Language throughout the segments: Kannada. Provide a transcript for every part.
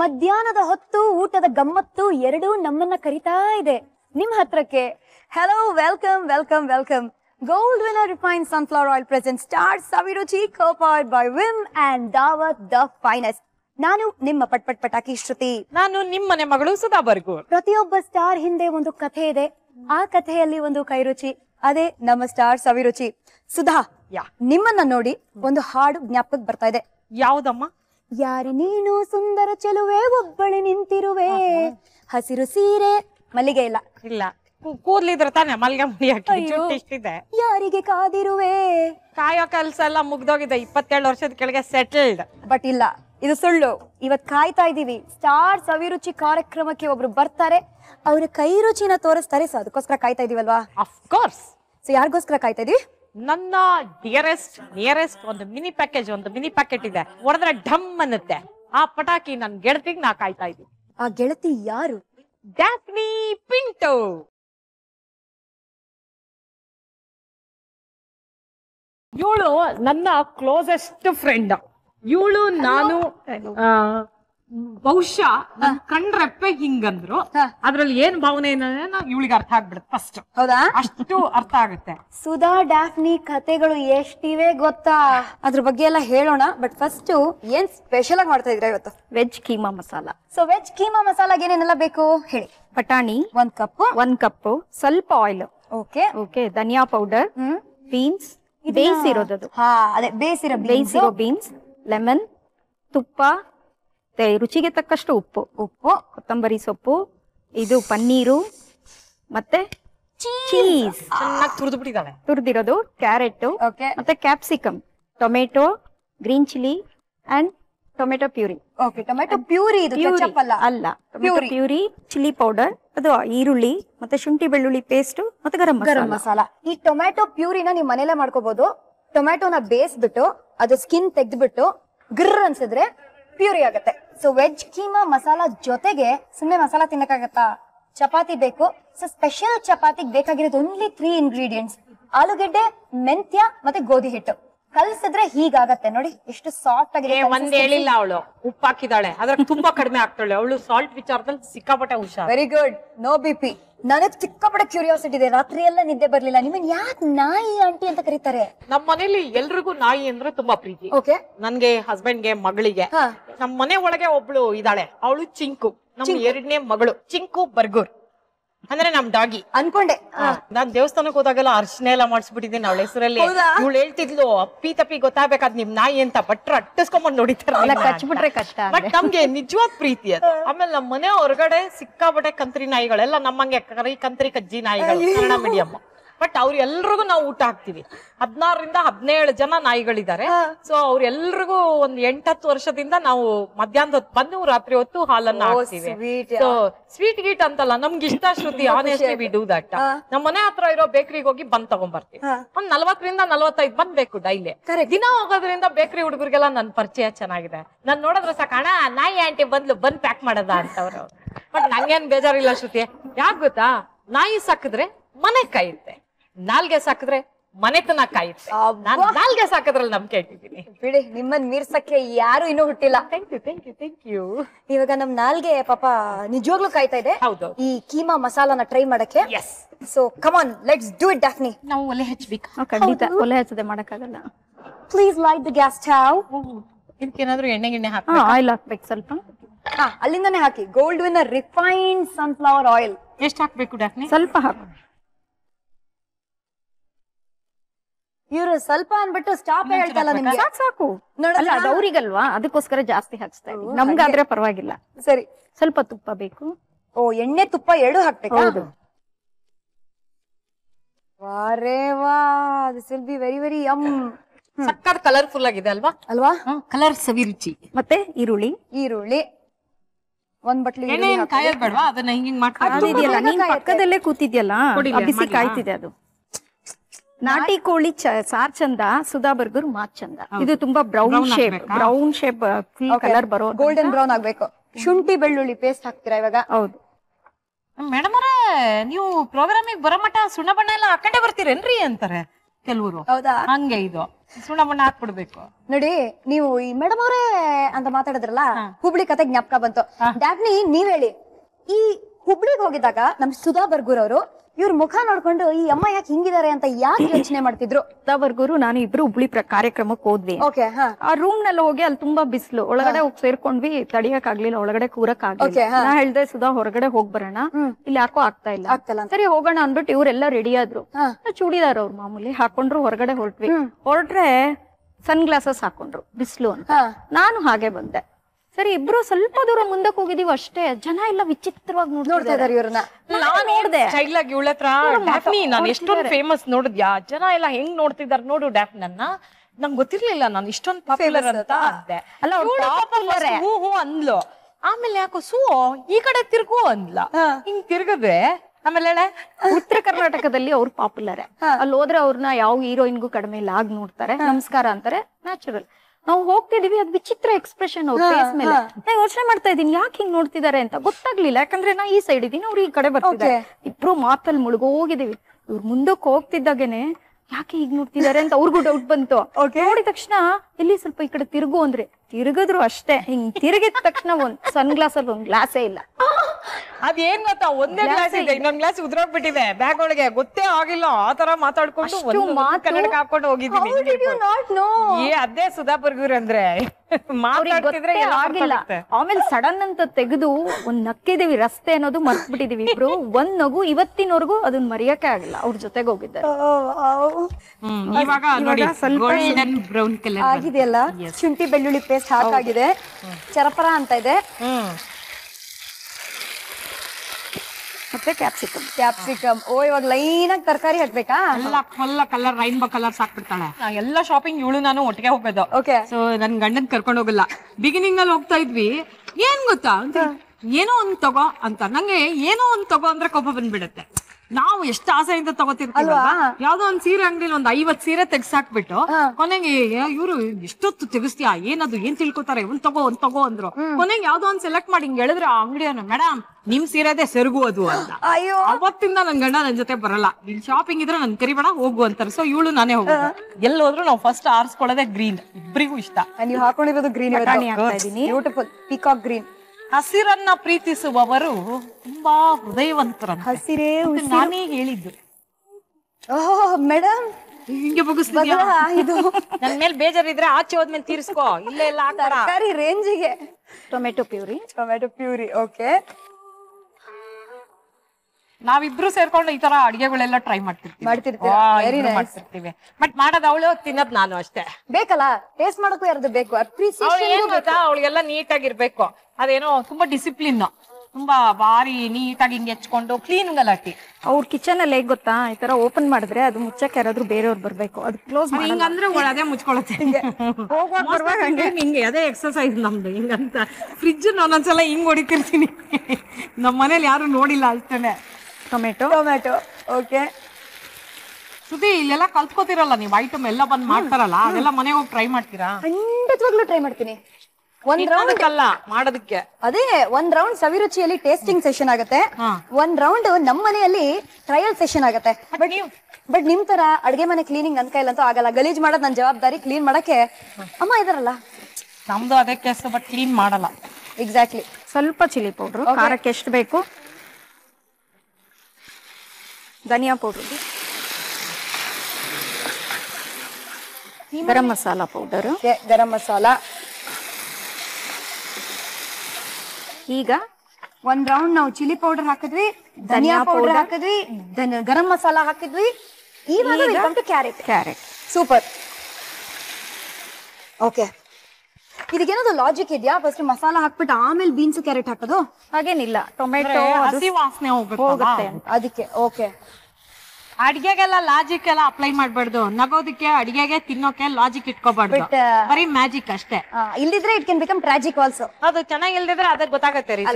ಮಧ್ಯಾಹ್ನದ ಹೊತ್ತು ಊಟದ ಗಮ್ಮತ್ತು ಎರಡೂ ನಮ್ಮನ್ನ ಕರಿತಾ ಇದೆ ನಿಮ್ ಹತ್ರಕ್ಕೆ hello welcome welcome welcome gold winner refine sunflower oil present star Saviruchi copowered by Vim and Daawat the finest ನಾನು ನಿಮ್ಮ ಪಟ್ ಪಟ್ ಪಟಾಕಿ ಶ್ರುತಿ ನಾನು ನಿಮ್ಮನೆ ಮಗಳು ಸುಧಾ ಬರ್ಗು ಪ್ರತಿಯೊಬ್ಬ ಸ್ಟಾರ್ ಹಿಂದೆ ಒಂದು ಕಥೆ ಇದೆ ಆ ಕಥೆಯಲ್ಲಿ ಒಂದು ಕೈರುಚಿ ಅದೇ ನಮ್ಮ ಸ್ಟಾರ್ ಸವಿರುಚಿ ಸುಧಾ ಯಾ ನಿಮ್ಮನ್ನ ನೋಡಿ ಒಂದು ಹಾಡು ಜ್ಞಾಪಕ ಬರ್ತಾ ಇದೆ ಯಾವ್ದಮ್ಮ ಯಾರೆ ನೀನು ಸುಂದರ ಚೆಲುವೆ ಒಬ್ಬಳು ನಿಂತಿರುವೆ ಹಸಿರು ಸೀರೆ ಮಲ್ಲಿಗೆ ಇಲ್ಲ ಇಲ್ಲ ಕೂದ್ಲಿದ್ರ ತಾನೆ ಮಲ್ಗೆ ಮುಡಿ ಯಾರಿಗೆ ಕಾದಿರುವೆ ಕಾಯೋ ಕೆಲ್ಸ ಎಲ್ಲ ಮುಗ್ದೋಗಿದೆ ಇಪ್ಪತ್ತೇಳು ವರ್ಷದ ಕೆಳಗೆ ಸೆಟಲ್ಡ್ ಬಟ್ ಇಲ್ಲ ಇದು ಸುಳ್ಳು ಇವತ್ ಕಾಯ್ತಾ ಇದೀವಿ ಸ್ಟಾರ್ ಅಭಿರುಚಿ ಕಾರ್ಯಕ್ರಮಕ್ಕೆ ಒಬ್ರು ಬರ್ತಾರೆ ಅವ್ರ ಕೈ ರುಚಿನ ತೋರಿಸ್ತಾರೆ ಸೊ ಅದಕ್ಕೋಸ್ಕರ ಕಾಯ್ತಾ ಇದೀವಲ್ವಾ ಅಫ್ಕೋರ್ಸ್ ಸೊ ಯಾರಿಗೋಸ್ಕರ ಕಾಯ್ತಾ ಇದೀವಿ ನನ್ನ ಡಿಯರೆಸ್ಟ್ ನಿಯರೆಸ್ಟ್ ಒಂದು ಮಿನಿ ಪ್ಯಾಕೇಜ್ ಒಂದು ಮಿನಿ ಪ್ಯಾಕೆಟ್ ಇದೆ ಹೊಡೆದ್ರೆ ಢಮ್ ಅನ್ನತ್ತೆ ಆ ಪಟಾಕಿ ನನ್ನ ಗೆಳತಿಗ್ ನಾ ಕಾಯ್ತಾ ಇದ್ದೀನಿ ಆ ಗೆಳತಿ ಯಾರು ಡ್ಯಾಫ್ನಿ ಪಿಂಟೋ ಇವಳು ನನ್ನ ಕ್ಲೋಸೆಸ್ಟ್ ಫ್ರೆಂಡ್ ಇವಳು ನಾನು ಬಹುಶಃ ಕಣ್ರೆಪ್ಪೆ ಹಿಂಗಂದ್ರು ಅದ್ರಲ್ಲಿ ಏನ್ ಭಾವನೆ ಇವಳಿಗೆ ಅರ್ಥ ಆಗ್ಬಿಡುತ್ತೆ ಫಸ್ಟ್ ಹೌದಾ ಅಷ್ಟು ಅರ್ಥ ಆಗುತ್ತೆ ಸುಧಾ ಡಾಫ್ನಿ ಕತೆಗಳು ಎಷ್ಟಿವೆ ಗೊತ್ತಾ ಅದ್ರ ಬಗ್ಗೆ ಎಲ್ಲ ಹೇಳೋಣ ಬಟ್ ಫಸ್ಟ್ ಏನ್ ಸ್ಪೆಷಲ್ ಆಗಿ ಮಾಡ್ತಾ ಇದ್ರೆ ಇವತ್ತು veg keema masala so veg keema ಮಸಾಲಾಗ ಏನೇನೆಲ್ಲ ಬೇಕು ಹೇಳಿ ಬಟಾಣಿ ಒಂದ್ ಕಪ್ ಒಂದ್ ಕಪ್ ಸ್ವಲ್ಪ ಆಯಿಲ್ ಓಕೆ ಓಕೆ ಧನಿಯಾ ಪೌಡರ್ ಬೀನ್ಸ್ ಬೇಯಿಸಿರೋದು ಹಾ ಅದೇ ಬೇಯಿಸಿರೋ ಬೀನ್ಸ್ ಲೆಮನ್ ತುಪ್ಪ ಮತ್ತೆ ರುಚಿಗೆ ತಕ್ಕಷ್ಟು ಉಪ್ಪು ಉಪ್ಪು ಕೊತ್ತಂಬರಿ ಸೊಪ್ಪು ಇದು ಪನ್ನೀರು ಮತ್ತೆ ಚೀಸ್ ಚೆನ್ನಾಗಿ ತುರಿದಿರೋದು ಕ್ಯಾರೆಟ್ ಮತ್ತೆ capsicum tomato green chilli and tomato puree tomato puree ಅಲ್ಲ ಪ್ಯೂರಿ ಚಿಲ್ಲಿ ಪೌಡರ್ ಅದು ಈರುಳ್ಳಿ ಮತ್ತೆ ಶುಂಠಿ ಬೆಳ್ಳುಳ್ಳಿ ಪೇಸ್ಟ್ ಮತ್ತೆ ಗರಂ ಗರಂ ಮಸಾಲ ಈ ಟೊಮೆಟೊ ಪ್ಯೂರಿನ ನೀವು ಮನೇಲೆ ಮಾಡ್ಕೋಬಹುದು ಟೊಮೆಟೊನ ಬೇಯಿಸ್ಬಿಟ್ಟು ಅದು ಸ್ಕಿನ್ ತೆಗೆದ್ಬಿಟ್ಟು ಗ್ರ್ ಅನ್ಸಿದ್ರೆ ಪ್ಯೂರಿ ಆಗುತ್ತೆ ಸೊ ವೆಜ್ ಕೀಮಾ ಮಸಾಲಾ ಜೊತೆಗೆ ಸುಮ್ಮನೆ ಮಸಾಲಾ ತಿನ್ನಕ್ಕಾಗತ್ತಾ ಚಪಾತಿ ಬೇಕು ಸೊ ಸ್ಪೆಷಲ್ ಚಪಾತಿಗೆ ಬೇಕಾಗಿರೋದು ಓನ್ಲಿ ತ್ರೀ ಇಂಗ್ರೀಡಿಯೆಂಟ್ಸ್ ಆಲೂಗೆಡ್ಡೆ ಮೆಂತ್ಯ ಮತ್ತೆ ಗೋಧಿ ಹಿಟ್ಟು ಕಲ್ಸಿದ್ರೆ ಹೀಗಾಗತ್ತೆ ನೋಡಿ ಎಷ್ಟು ಸಾಫ್ಟ್ ಆಗಿದೆ ಒಂದ್ ಹೇಳಿಲ್ಲ ಅವಳು ಉಪ್ಪು ಹಾಕಿದಾಳೆ ಅದ್ರಾಗ ತುಂಬಾ ಕಡಿಮೆ ಆಗ್ತಾಳೆ ಅವಳು ಸಾಲ್ಟ್ ವಿಚಾರದಲ್ಲಿ ಸಿಕ್ಕಾಪಟ್ಟೆ ಹುಷಾರ very good no B P ನನಗ್ ಚಿಕ್ಕಪಡ ಕ್ಯೂರಿಯಾಸಿಟಿ ಇದೆ ರಾತ್ರಿ ಎಲ್ಲ ನಿದ್ದೆ ಬರ್ಲಿಲ್ಲ ನಿಮ್ಮನ್ ಯಾಕೆ ನಾಯಿ ಆಂಟಿ ಅಂತ ಕರೀತಾರೆ ನಮ್ಮ ಮನೇಲಿ ಎಲ್ರಿಗೂ ನಾಯಿ ಅಂದ್ರೆ ತುಂಬಾ ಪ್ರೀತಿ ಓಕೆ ನನ್ಗೆ ಹಸ್ಬೆಂಡ್ಗೆ ಗೆ ಮಗಳಿಗೆ ನಮ್ ನಮ್ಮ ಮನೆ ಒಳಗೆ ಒಬ್ಳು ಇದ್ದಾಳೆ ಅವಳು ಚಿಂಕು ನಮ್ಮ ಎರಡನೇ ಮಗಳು ಚಿಂಕು ಬರ್ಗೂರ್ ಅಂದ್ರೆ ನಮ್ ಡಾಗಿ ಅನ್ಕೊಂಡೆ ನಾನ್ ದೇವಸ್ಥಾನಕ್ಕೆ ಹೋದಾಗೆಲ್ಲ ಅರ್ಶನ ಎಲ್ಲ ಮಾಡಿಸ್ಬಿಟ್ಟಿದ್ದೀನಿ ಅವಳ ಹೆಸರಲ್ಲಿ ಇವಳು ಹೇಳ್ತಿದ್ಲು ಅಪ್ಪಿ ತಪ್ಪಿ ಗೊತ್ತಾಗ್ಬೇಕಾದ್ ನಿಮ್ ನಾಯಿ ಅಂತ ಭಟ್ರ ಅಟ್ಟಿಸ್ಕೊಂಬಂದ್ ನೋಡಿತಾರ ಬಟ್ ನಮ್ಗೆ ನಿಜವಾದ ಪ್ರೀತಿ ಅದು ಆಮೇಲೆ ನಮ್ಮ ಮನೆ ಹೊರಗಡೆ ಸಿಕ್ಕಾಬಟ್ಟೆ ಕಂತ್ರಿ ನಾಯಿಗಳೆಲ್ಲ ನಮ್ಮಂಗೆ ಕರಿ ಕಂತ್ರಿ ಕಜ್ಜಿ ನಾಯಿಗಳು ಕನ್ನಡ ಬಟ್ ಎಲ್ರಿಗೂ ನಾವು ಊಟ ಹಾಕ್ತಿವಿ ಹದಿನಾರರಿಂದ ಹದಿನೇಳು ಜನ ನಾಯಿಗಳಿದ್ದಾರೆ ಸೊ ಅವ್ರೆಲ್ರಿಗೂ ಒಂದ್ ಎಂಟತ್ತು ವರ್ಷದಿಂದ ನಾವು ಮಧ್ಯಾಹ್ನದ ಬಂದು ರಾತ್ರಿ ಹೊತ್ತು ಹಾಲನ್ನ ಹಾಕ್ತಿವಿ ಸೊ ಸ್ವೀಟ್ ಗೀಟ್ ಅಂತಲ್ಲ ನಮ್ಗೆ ಇಷ್ಟ ಶ್ರುತಿ ಆನೆಸ್ಟ್ಲಿ ವಿ ನಮ್ ನಮ್ಮ ಮನೆ ಹತ್ರ ಇರೋ ಬೇಕರಿಗೆ ಹೋಗಿ ಬಂದ್ ತಗೊಂಡ್ಬರ್ತೀವಿ ಒಂದ್ ನಲ್ವತ್ತರಿಂದ ನಲ್ವತ್ತೈದು ಬಂದ್ ಬೇಕು ಡೈಲಿ ದಿನ ಹೋಗೋದ್ರಿಂದ ಬೇಕರಿ ಹುಡುಗರಿಗೆಲ್ಲ ನನ್ ಪರಿಚಯ ಚೆನ್ನಾಗಿದೆ ನಾನ್ ನೋಡಿದ್ರೆ ಸಾಕಣ ನಾಯಿ ಆಂಟಿ ಬಂದ್ಲು ಬಂದ್ ಪ್ಯಾಕ್ ಮಾಡದ ಅಂತವ್ರು ಬಟ್ ನಂಗೇನ್ ಬೇಜಾರಿಲ್ಲ ಶ್ರುತಿ ಯಾಕೆ ಗೊತ್ತಾ ನಾಯಿ ಸಾಕಿದ್ರೆ ಮನೆ ಕಾಯುತ್ತೆ ನಾಲ್ಗೆ ಸಾಕಿದ್ರೆ ಮನೆತನ ಕಾಯುತ್ತೆ ನಾನು ನಾಲ್ಗೆ ಸಾಕದ್ರಲ್ಲಿ ನಂಬಿಕೆ ಇಟ್ಟಿದ್ದೀನಿ ಬಿಡಿ ನಿಮ್ಮನ್ ಮೀರ್ಸಕ್ಕೆ ಯಾರು ಇನ್ನೂ ಹುಟ್ಟಿಲ್ಲ thank you thank you thank you ಇವಾಗ ನಮ್ ನಾಲ್ಗೆ ಪಾಪ ನಿಜವಾಗ್ಲೂ ಕಾಯ್ತಾ ಇದೆ ಹೌದು ಈ ಕೀಮಾ ಮಸಾಲಾನ ಟ್ರೈ ಮಾಡಕ್ಕೆ yes so come on let's do it Daphne ನಾವು ಒಲೆ ಹಚ್ಬೇಕು ಖಂಡಿತ ಒಲೆ ಹಚ್ಚದೆ ಮಾಡಕ್ಕಾಗಲ್ಲ please light the gas stove ಇದಕ್ಕೇನಾದ್ರೂ ಎಣ್ಣೆ ಗಿಣ್ಣೆ ಹಾಕಿ ಆಯಿಲ್ ಹಾಕ್ಬೇಕು ಸ್ವಲ್ಪ ಹಾ ಅಲ್ಲಿಂದಾನೇ ಹಾಕಿ Gold Win refined sunflower oil ಎಷ್ಟು ಹಾಕ್ಬೇಕು ಡಾಫ್ನಿ ಸ್ವಲ್ಪ ಹಾಕು ಇವ್ರು ಸ್ವಲ್ಪ ಅನ್ಬಿಟ್ಟು ಸ್ಟಾಪ್ ಹೇಳ್ತಲ್ಲ ನಿಮ್ಗೆ ಸಾಕು ಅಲ್ಲ ಅವ್ರಿಗಲ್ವಾ ಅದಕ್ಕೋಸ್ಕರ ಜಾಸ್ತಿ ಹಾಕಿಸ್ತಾ ಇದ್ದೀವಿ ನಮ್ಗಾದ್ರೆ ಪರವಾಗಿಲ್ಲ ಸರಿ ಸ್ವಲ್ಪ ತುಪ್ಪ ಬೇಕು ಓ ಎಣ್ಣೆ ತುಪ್ಪ ಎರಡು ಹಾಕ್ಬೇಕು ಹೌದು ವಾರೇ ದಿಸ್ ಕಲರ್ಫುಲ್ ಆಗಿದೆ ಅಲ್ವಾ ಅಲ್ವಾ ಕಲರ್ ಸವಿ ರುಚಿ ಮತ್ತೆ ಈರುಳ್ಳಿ ಈರುಳ್ಳಿ ಒಂದ್ ಬಟ್ಲಿ ಈರುಳ್ಳಿ ಹಾಕು. ಕಾಯಲ್ ಬೇಡವಾ ಅದನ್ನ ಹಿಂಗ್ ಹಿಂಗ್ ಪಕ್ಕದಲ್ಲೇ ಕೂತಿದ್ಯಲ್ಲ ಬಿಸಿ ಕಾಯ್ತಿದೆ ಅದು ನಾಟಿ ಕೋಳಿ ಸಾರ್ ಚಂದ ಸುಧಾ ಬರ್ಗರ್ ಮಾತ್ ಚಂದ ಇದು ತುಂಬಾ brown shape brown shape full colour ಬರೋ ಗೋಲ್ಡನ್ ಬ್ರೌನ್ ಆಗ್ಬೇಕು ಶುಂಠಿ ಬೆಳ್ಳುಳ್ಳಿ ಪೇಸ್ಟ್ ಹಾಕ್ತೀರಾ ಇವಾಗ ಹೌದು ಮೇಡಮ್ ಅವರೇ ನೀವು ಪ್ರೋಗ್ರಾಮಿಗೆ ಬರೋ ಮಠ ಸುಣ್ಣ ಬಣ್ಣ ಎಲ್ಲ ಹಾಕೊಂಡೇ ಬರ್ತೀರೇನ್ರಿ ಅಂತಾರೆ ಕೆಲವರು ಹೌದಾ ಹಂಗೆ ಇದು ಸುಣ್ಣ ಬಣ್ಣ ಹಾಕ್ಬಿಡ್ಬೇಕು ನೋಡಿ ನೀವು ಈ ಮೇಡಮ್ ಅವರೇ ಅಂತ ಮಾತಾಡಿದ್ರಲ್ಲ ಹುಬ್ಳಿ ಕತೆ ಜ್ಞಾಪಕ ಬಂತು ಡ್ಯಾಗ್ನಿ ನೀವ್ ಹೇಳಿ ಈ ಹುಬ್ಳಿಗೆ ಹೋಗಿದಾಗ ನಮ್ ಸುಧಾ ಬರ್ಗೂರ್ ಅವರು ಇವ್ರ ಮುಖ ನೋಡ್ಕೊಂಡು ಈ ಅಮ್ಮ ಯಾಕೆ ಹಿಂಗಿದ್ದಾರೆ ಅಂತ ಯಾಕೆ ಯೋಚನೆ ಮಾಡ್ತಿದ್ರು ತವರ್ಗುರು ನಾನು ಇಬ್ರು ಹುಬ್ಳಿ ಕಾರ್ಯಕ್ರಮಕ್ಕೆ ಹೋದ್ವಿ ಆ ರೂಮ್ ನಲ್ಲಿ ಹೋಗಿ ಅಲ್ಲಿ ತುಂಬಾ ಬಿಸಿಲು ಒಳಗಡೆ ಹೋಗಿ ಸೇರ್ಕೊಂಡ್ವಿ ತಡಿಯಕ್ ಆಗ್ಲಿಲ್ಲ ಒಳಗಡೆ ಕೂರಕ್ ಆಗ್ಲಿ ಆಗ್ಲಿಲ್ಲ ನಾ ಹೇಳ್ದೆ ಸುಧಾ ಹೊರಗಡೆ ಹೋಗ್ ಬರೋಣ ಇಲ್ಲಿ ಯಾಕೋ ಆಗ್ತಾ ಇಲ್ಲ ಸರಿ ಹೋಗೋಣ ಅಂದ್ಬಿಟ್ಟು ಇವ್ರೆಲ್ಲ ರೆಡಿ ಆದ್ರು ಚೂಡಿದಾರ ಅವ್ರು ಮಾಮೂಲಿ ಹಾಕೊಂಡ್ರು ಹೊರಗಡೆ ಹೊರಟ್ವಿ ಹೊರಟ್ರೆ ಸನ್ ಗ್ಲಾಸಸ್ ಹಾಕೊಂಡ್ರು ಬಿಸ್ಲು ಅಂತ ನಾನು ಹಾಗೆ ಬಂದೆ ಸರಿ ಇಬ್ರು ಸ್ವಲ್ಪ ದೂರ ಮುಂದಕ್ಕೆ ಹೋಗಿದೀವಿ ಅಷ್ಟೇ ಜನ ಎಲ್ಲ ವಿಚಿತ್ರವಾಗಿ ನೋಡ್ತಾ ನಾನ್ ಫೇಮಸ್ ನೋಡಿದ್ಯಾ ಜನ ಎಲ್ಲ ಹೆಂಗ್ ನೋಡ್ತಿದಾರೆ ನೋಡು ಡ್ಯಾಫ್ ನನ್ನ ನಂಗೆ ಗೊತ್ತಿರ್ಲಿಲ್ಲ ನಾನು ಇಷ್ಟೊಂದು ಪಾಪ್ಯುಲರ್ ಅಂತ ಅದೇ ಅಲ್ಲ ಹೂ ಹೂ ಅಂದ್ಲು ಆಮೇಲೆ ಯಾಕೋ ಸು ಈ ಕಡೆ ತಿರ್ಗು ಅಂದ್ಲ ಹಿಂಗ್ ತಿರ್ಗದೆ ಆಮೇಲೆ ಉತ್ತರ ಕರ್ನಾಟಕದಲ್ಲಿ ಅವ್ರು ಪಾಪ್ಯುಲರ್ ಅಲ್ಲಿ ಹೋದ್ರೆ ಅವ್ರನ್ನ ಯಾವ ಹೀರೋಯಿನ್ಗೂ ಕಡಿಮೆ ಇಲ್ಲ ಆಗಿ ನೋಡ್ತಾರೆ ನಮಸ್ಕಾರ ಅಂತಾರೆ ನ್ಯಾಚುರಲ್ ನಾವು ಹೋಗ್ತಿದೀವಿ ಅದ್ ವಿಚಿತ್ರ ಎಕ್ಸ್ಪ್ರೆಷನ್ ಫೇಸ್ ಮೇಲೆ ನಾ ಯೋಚನೆ ಮಾಡ್ತಾ ಇದೀನಿ ಯಾಕೆ ಹಿಂಗ್ ನೋಡ್ತಿದ್ದಾರೆ ಅಂತ ಗೊತ್ತಾಗ್ಲಿಲ್ಲ ಯಾಕಂದ್ರೆ ನಾ ಈ ಸೈಡ್ ಇದೀನಿ ಅವ್ರು ಈ ಕಡೆ ಬರ್ತಿದ್ದಾರೆ ಇಬ್ರು ಮಾತಲ್ಲಿ ಮುಳುಗೋಗಿದೀವಿ ಇವ್ರು ಮುಂದಕ್ಕೆ ಹೋಗ್ತಿದ್ದಾಗೇನೆ ಯಾಕೆ ಹಿಂಗ್ ನೋಡ್ತಿದ್ದಾರೆ ಅಂತ ಅವ್ರಿಗೂ ಡೌಟ್ ಬಂತು ನೋಡಿದ ತಕ್ಷಣ ಇಲ್ಲಿ ಸ್ವಲ್ಪ ಈ ಕಡೆ ತಿರುಗು ಅಂದ್ರೆ ತಿರುಗಿದ್ರು ಅಷ್ಟೇ ಹಿಂಗ್ ತಿರುಗಿದ ತಕ್ಷಣ ಒಂದ್ ಸನ್ ಗ್ಲಾಸ್ ಅಲ್ಲಿ ಒಂದ್ ಗ್ಲಾಸೇ ಇಲ್ಲ ಅದೇನ್ ಗೊತ್ತಾ ಒಂದೇ ಗ್ಲಾಸ್ ಇದೆ ಇನ್ನೊಂದ್ ಗ್ಲಾಸ್ ಉದ್ರೋಗ್ಬಿಟ್ಟಿದೆ ಬ್ಯಾಗ್ ಒಳಗೆ ಗೊತ್ತೇ ಆಗಿಲ್ಲ ಆ ತರ ಮಾತಾಡ್ಕೊಂಡು ಕನ್ನಡಕ್ಕೆ ಹಾಕೊಂಡು ಹೋಗಿದ್ದೀನಿ ಅದೇ ಸುಧಾ ಬರ್ಗೂರ್ ಅಂದ್ರೆ ಆಗಿಲ್ಲ ಆಮೇಲೆ ಸಡನ್ ಅಂತ ತೆಗೆದು ಒಂದ್ ನಕ್ಕಿದೀವಿ ರಸ್ತೆ ಅನ್ನೋದು ಮರ್ತ್ ಬಿಟ್ಟಿದೀವಿ ಇಬ್ರು ಒಂದ್ ನಗು ಇವತ್ತಿನವರೆಗೂ ಅದನ್ನ ಮರೆಯಕ್ಕೆ ಆಗಿಲ್ಲ ಅವ್ರ ಜೊತೆಗೆ ಹೋಗಿದ್ದಾರೆ ಆಗಿದೆಯಲ್ಲ ಶುಂಠಿ ಬೆಳ್ಳುಳ್ಳಿ ಪೇಸ್ಟ್ ಹಾಕಾಗಿದೆ ಚರಪರ ಅಂತ ಇದೆ ಮತ್ತೆ ಕ್ಯಾಪ್ಸಿಕಮ್ ಕ್ಯಾಪ್ಸಿಕಮ್ ಓ ಇವಾಗ ಲೈನ್ ಆಗಿ ತರಕಾರಿ ಹಾಕ್ಬೇಕಾ ಎಲ್ಲ ಫುಲ್ಲ ಕಲರ್ ರೈನ್ಬೋ ಕಲರ್ಸ್ ಹಾಕ್ಬಿಡ್ತಾಳೆ ಎಲ್ಲ ಶಾಪಿಂಗ್ ಇವಳು ನಾನು ಒಟ್ಟಿಗೆ ಹೋಗೋದು ಓಕೆ ಸೊ ನನ್ ಗಂಡನ್ ಕರ್ಕೊಂಡು ಹೋಗಲ್ಲ ಬಿಗಿನಿಂಗ್ ಅಲ್ಲಿ ಹೋಗ್ತಾ ಇದ್ವಿ ಏನ್ ಗೊತ್ತಾ ಏನೋ ಒಂದ್ ತಗೋ ಅಂತ ನಂಗೆ ಏನೋ ಒಂದ್ ತಗೋ ಅಂದ್ರೆ ಕೋಪ ಬಂದ್ಬಿಡತ್ತೆ ನಾವು ಎಷ್ಟು ಆಸೆಯಿಂದ ತಗೋತಿರ್ತೀವಲ್ವಾ ಯಾವ್ದೋ ಒಂದ್ ಸೀರೆ ಅಂಗಡಿಲಿ ಒಂದ್ ಐವತ್ ಸೀರೆ ತೆಗ್ಸಾಕ್ಬಿಟ್ಟು ಕೊನೆಗೆ ಇವ್ರು ಎಷ್ಟೊತ್ತು ತೆಗಿಸ್ತೀಯಾ ಏನದು ಏನ್ ತಿಳ್ಕೊತಾರೆ ಒಂದ್ ತಗೋ ಒಂದ್ ತಗೋ ಅಂದ್ರು ಕೊನೆಗೆ ಯಾವ್ದೋ ಒಂದ್ ಸೆಲೆಕ್ಟ್ ಮಾಡಿ ಹಿಂಗ್ ಹೇಳಿದ್ರೆ ಆ ಅಂಗಡಿಯನ್ನು ಮೇಡಮ್ ನಿಮ್ ಸೀರೆದೇ ಸೆರಗು ಅದು ಅಂತ ಅವತ್ತಿಂದ ನನ್ ಗಂಡ ನನ್ ಜೊತೆ ಬರಲ್ಲ ನಿನ್ ಶಾಪಿಂಗ್ ಇದ್ರೆ ನನ್ ಕರಿಬೇಡ ಹೋಗು ಅಂತಾರೆ ಸೊ ಇವಳು ನಾನೇ ಹೋಗೋದು ಎಲ್ಲಿ ಹೋದ್ರು ನಾವು ಫಸ್ಟ್ ಆರಿಸ್ಕೊಳ್ಳೋದೇ ಗ್ರೀನ್ ಇಬ್ರಿಗೂ ಇಷ್ಟ ನೀವು ಹಾಕೊಂಡಿರೋದು ಗ್ರೀನ್ ಬ್ಯೂಟಿಫುಲ್ ಪಿಕಾಕ್ ಗ್ರೀನ್ ಹಸಿರನ್ನ ಪ್ರೀತಿಸುವವರು ತುಂಬಾ ಹೃದಯವಂತರ ಹಸಿರೇ ನಾನೇ ಹೇಳಿದ್ದು ಓಹ್ ಮೇಡಮ್ ಹಿಂಗೆ ಇದು ನನ್ ಮೇಲೆ ಬೇಜಾರಿದ್ರೆ ಆಚೆ ಹೋದ್ಮೇಲೆ ತೀರಿಸ್ಕೋ ಇಲ್ಲೇ ಎಲ್ಲ ತರಕಾರಿ ರೇಂಜಿಗೆ tomato puree tomato puree okay ನಾವಿಬ್ರು ಸೇರ್ಕೊಂಡು ಈ ತರ ಅಡಿಗೆಗಳೆಲ್ಲ ಟ್ರೈ ಮಾಡ್ತಿರ್ತೀವಿ ಮಾಡ್ತಿರ್ತೀರಾ? ಬಟ್ ಮಾಡೋದ್ ಅವಳು ತಿನ್ನದ್ ನಾನು ಅಷ್ಟೇ ಬೇಕಲ್ಲ ಟೇಸ್ಟ್ ಮಾಡಕ್ಕೂ ಯಾರ್ದು ಬೇಕು ಅವಳು ಏನ್ ಅಪ್ರಿಸಿಯೇಷನ್ ಅದೇನೋ ತುಂಬಾ ಡಿಸಿಪ್ಲಿನ್ ತುಂಬಾ ಭಾರಿ ನೀಟಾಗಿ ಹಿಂಗೆ ಹೆಚ್ಕೊಂಡು ಕ್ಲೀನ್ ಗಲಾಟಿ ಅವ್ರ ಕಿಚನ್ ಅಲ್ಲಿ ಹೇಗ್ ಗೊತ್ತಾ ಈ ತರ ಓಪನ್ ಮಾಡಿದ್ರೆ ಅದು ಮುಚ್ಚಕ್ ಯಾರಾದ್ರೂ ಬೇರೆಯವ್ರು ಬರ್ಬೇಕು ಅದು ಕ್ಲೋಸ್ ಮಾಡಿ ಹಿಂಗಂದ್ರೆ ಅದೇ ಮುಚ್ಕೊಳತ್ತೆ ಹೋಗೋ ಹಂಗೆ ಹಿಂಗೆ ಅದೇ ಎಕ್ಸರ್ಸೈಸ್ ನಮ್ದು ಹಿಂಗಂತ ಫ್ರಿಜ್ ಒಂದೊಂದ್ಸಲ ಹಿಂಗ್ ಹೊಡಿತಿರ್ತೀನಿ ನಮ್ಮ ಮನೇಲಿ ಯಾರು ನೋಡಿಲ್ಲ ಅಷ್ಟೇನೆ ಟೊಮೆಟೊ ಟೊಮೆಟೊ ಓಕೆ ಸುದಿ ಇಲ್ಲೆಲ್ಲ ಕಲ್ತ್ಕೋತಿರಲ್ಲ ನೀವು ಐಟಮ್ ಎಲ್ಲ ಬಂದ್ ಮಾಡ್ತಾರಲ್ಲ ಅದೆಲ್ಲ ಮನೆಗೆ ಹೋಗಿ ಟ್ರೈ ಮಾಡ್ತೀರಾ ಖಂಡಿತವಾಗ್ಲೂ ಟ್ರೈ ಮಾಡ್ತೀನಿ ಒಂದ್ ರೌಂಡ್ ಅಲ್ಲ ಮಾಡೋದಕ್ಕೆ ಅದೇ ಒಂದ್ ರೌಂಡ್ ಸವಿರುಚಿಯಲ್ಲಿ ಟೇಸ್ಟಿಂಗ್ ಸೆಷನ್ ಆಗುತ್ತೆ ಒಂದ್ ರೌಂಡ್ ನಮ್ಮ ಮನೆಯಲ್ಲಿ ಟ್ರಯಲ್ ಸೆಷನ್ ಆಗುತ್ತೆ ಬಟ್ ನೀವು ಬಟ್ ನಿಮ್ ತರ ಅಡ್ಗೆ ಮನೆ ಕ್ಲೀನಿಂಗ್ ನನ್ ಕೈಲಂತೂ ಆಗಲ್ಲ ಗಲೀಜ್ ಮಾಡೋದ್ ನನ್ನ ಜವಾಬ್ದಾರಿ ಕ್ಲೀನ್ ಮಾಡಕ್ಕೆ ಅಮ್ಮ ಇದಾರಲ್ಲ ನಮ್ದು ಅದೇ ಬಟ್ ಕ್ಲೀನ್ ಮಾಡಲ್ಲ ಎಕ್ಸಾಕ್ಟ್ಲಿ ಸ್ವಲ್ಪ ಚಿಲ್ಲಿ ಪೌಡ್ರು ಖಾರಕ್ಕೆ ಎಷ್ಟು ಬೇಕು ಧನಿಯಾ ಗರಂ ಮಸಾಲಾ ಪೌಡರ್ ಗರಂ ಮಸಾಲ ಈಗ ಒಂದ್ ರೌಂಡ್ ನಾವು ಚಿಲ್ಲಿ ಪೌಡರ್ ಹಾಕಿದ್ವಿ ಧನಿಯಾ ಪೌಡರ್ ಹಾಕಿದ್ವಿ ಗರಂ ಮಸಾಲ ಹಾಕಿದ್ವಿ ಈಗ ಕ್ಯಾರೆಟ್ ಕ್ಯಾರೆಟ್ ಸೂಪರ್ ಓಕೆ ಇದಕ್ಕೇನೋ ಲಾಜಿಕ್ ಇದೆಯಾ ಫಸ್ಟ್ ಮಸಾಲ ಹಾಕ್ಬಿಟ್ಟು ಆಮೇಲೆ ಬೀನ್ಸ್ ಕ್ಯಾರೆಟ್ ಹಾಕೋದು ಹಾಗೇನಿಲ್ಲ ಟೊಮೆಟೊ ವಾಸನೆ ಹೋಗುತ್ತೆ ಅದಕ್ಕೆ ಓಕೆ ಅಡಿಗೆಗೆಲ್ಲ ಲಾಜಿಕ್ ಎಲ್ಲ ಅಪ್ಲೈ ಮಾಡ್ಬಾರ್ದು ನಗೋದಕ್ಕೆ ಅಡಿಗೆಗೆ ತಿನ್ನೋಕೆ ಲಾಜಿಕ್ ಇಟ್ಕೋಬಾರ್ದು ಬರೀ ಮ್ಯಾಜಿಕ್ ಅಷ್ಟೇ ಇಲ್ಲಿದ್ರೆ ಇಟ್ಕೊಂಡ್ ಕ್ಯಾನ್ ಟ್ರಾಜಿಕ್ ಆಲ್ಸೋ ಅದು ಚೆನ್ನಾಗಿ ಇಲ್ದಿದ್ರೆ ಅದಕ್ಕೆ ಗೊತ್ತಾಗತ್ತೆ ರೀ